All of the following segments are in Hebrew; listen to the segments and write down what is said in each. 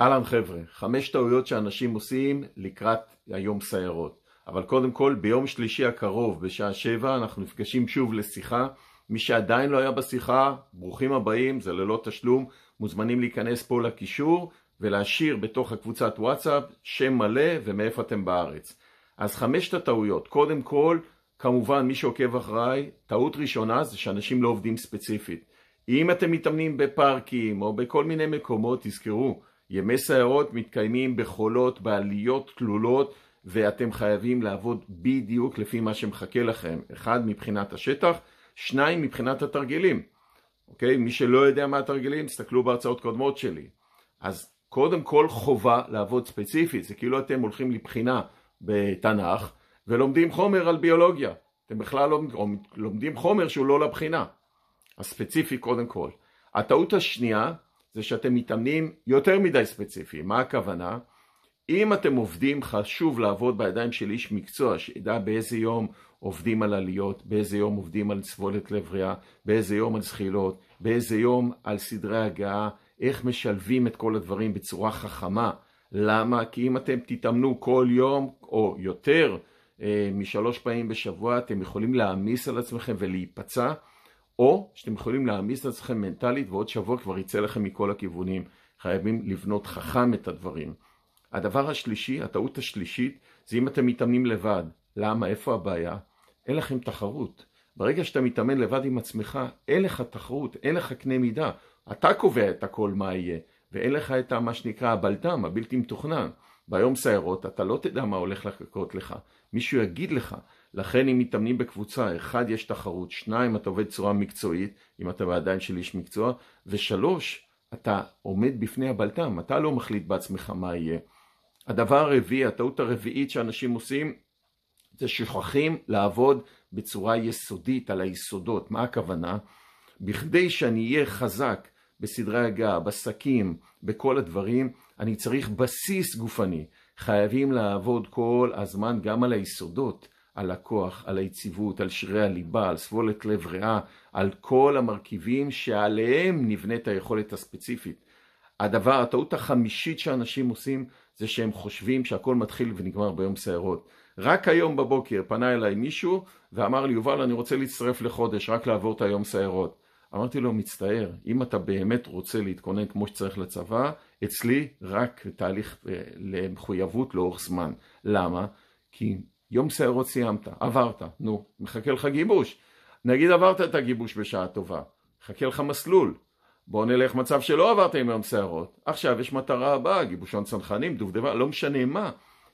אהלן חבר'ה, חמש טעויות שאנשים עושים לקראת היום סיירות. אבל קודם כל, ביום שלישי הקרוב בשעה שבע אנחנו נפגשים שוב לשיחה. מי שעדיין לא היה בשיחה, ברוכים הבאים, זה ללא תשלום, מוזמנים להיכנס פה לקישור ולהשאיר בתוך הקבוצת וואטסאפ שם מלא ומאיפה אתם בארץ. אז חמשת הטעויות, קודם כל, כמובן מי שעוקב אחריי, טעות ראשונה זה שאנשים לא עובדים ספציפית. אם אתם מתאמנים בפארקים או בכל מיני מקומות, תזכרו, ימי סיירות מתקיימים בחולות, בעליות תלולות, ואתם חייבים לעבוד בדיוק לפי מה שמחכה לכם. אחד, מבחינת השטח, שניים, מבחינת התרגילים. אוקיי? מי שלא יודע מה התרגילים, תסתכלו בהרצאות קודמות שלי. אז קודם כל חובה לעבוד ספציפית, זה כאילו אתם הולכים לבחינה בתנ"ך ולומדים חומר על ביולוגיה. אתם בכלל לא, לומדים חומר שהוא לא לבחינה. אז ספציפי קודם כל. הטעות השנייה זה שאתם מתאמנים יותר מדי ספציפיים. מה הכוונה? אם אתם עובדים, חשוב לעבוד בידיים של איש מקצוע, שידע באיזה יום עובדים על עליות, באיזה יום עובדים על צבולת לב ריאה, באיזה יום על זחילות, באיזה יום על סדרי הגעה, איך משלבים את כל הדברים בצורה חכמה. למה? כי אם אתם תתאמנו כל יום או יותר אה, משלוש פעמים בשבוע, אתם יכולים להעמיס על עצמכם ולהיפצע. או שאתם יכולים להעמיס את עצמכם מנטלית ועוד שבוע כבר יצא לכם מכל הכיוונים. חייבים לבנות חכם את הדברים. הדבר השלישי, הטעות השלישית, זה אם אתם מתאמנים לבד. למה? איפה הבעיה? אין לכם תחרות. ברגע שאתה מתאמן לבד עם עצמך, אין לך תחרות, אין לך קנה מידה. אתה קובע את הכל מה יהיה, ואין לך את מה שנקרא הבלטם, הבלתי מתוכנן. ביום סיירות, אתה לא תדע מה הולך לקרות לך. מישהו יגיד לך. לכן אם מתאמנים בקבוצה, אחד, יש תחרות, שניים, אתה עובד בצורה מקצועית, אם אתה בידיים של איש מקצוע, ושלוש, אתה עומד בפני הבלטם, אתה לא מחליט בעצמך מה יהיה. הדבר הרביעי, הטעות הרביעית שאנשים עושים, זה שוכחים לעבוד בצורה יסודית על היסודות. מה הכוונה? בכדי שאני אהיה חזק בסדרי הגה, בשקים, בכל הדברים, אני צריך בסיס גופני. חייבים לעבוד כל הזמן גם על היסודות, על הכוח, על היציבות, על שרירי הליבה, על סבולת לב ריאה, על כל המרכיבים שעליהם נבנית היכולת הספציפית. הדבר, הטעות החמישית שאנשים עושים, זה שהם חושבים שהכל מתחיל ונגמר ביום שערות. רק היום בבוקר פנה אליי מישהו ואמר לי, יובל, אני רוצה להצטרף לחודש, רק לעבור את היום שערות. אמרתי לו, מצטער, אם אתה באמת רוצה להתכונן כמו שצריך לצבא, אצלי רק תהליך אה, למחויבות לאורך זמן. למה? כי יום שערות סיימת, עברת, נו, מחכה לך גיבוש. נגיד עברת את הגיבוש בשעה טובה, מחכה לך מסלול. בוא נלך מצב שלא עברת עם יום שערות. עכשיו יש מטרה הבאה, גיבושון צנחנים, דובדבה, לא משנה מה.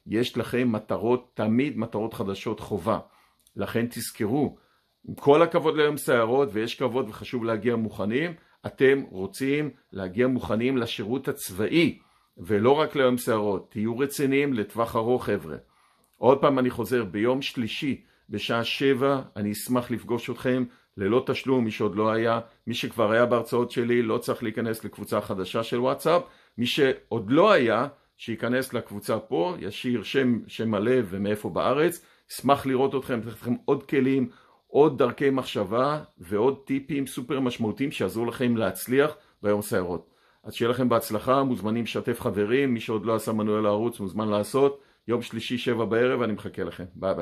יש לכם מטרות, תמיד מטרות חדשות חובה. לכן תזכרו, עם כל הכבוד ליום סיירות, ויש כבוד וחשוב להגיע מוכנים, אתם רוצים להגיע מוכנים לשירות הצבאי, ולא רק ליום סיירות. תהיו רציניים לטווח ארוך, חבר'ה. עוד פעם אני חוזר, ביום שלישי בשעה שבע אני אשמח לפגוש אתכם ללא תשלום, מי שעוד לא היה, מי שכבר היה בהרצאות שלי לא צריך להיכנס לקבוצה חדשה של וואטסאפ, מי שעוד לא היה, שייכנס לקבוצה פה, ישיר שם, שם מלא ומאיפה בארץ, אשמח לראות אתכם, לתת לכם עוד כלים, עוד דרכי מחשבה ועוד טיפים סופר משמעותיים שיעזרו לכם להצליח ביום סיירות. אז שיהיה לכם בהצלחה, מוזמנים לשתף חברים, מי שעוד לא עשה מנוי לערוץ מוזמן לעשות, יום שלישי שבע בערב, אני מחכה לכם, ביי ביי.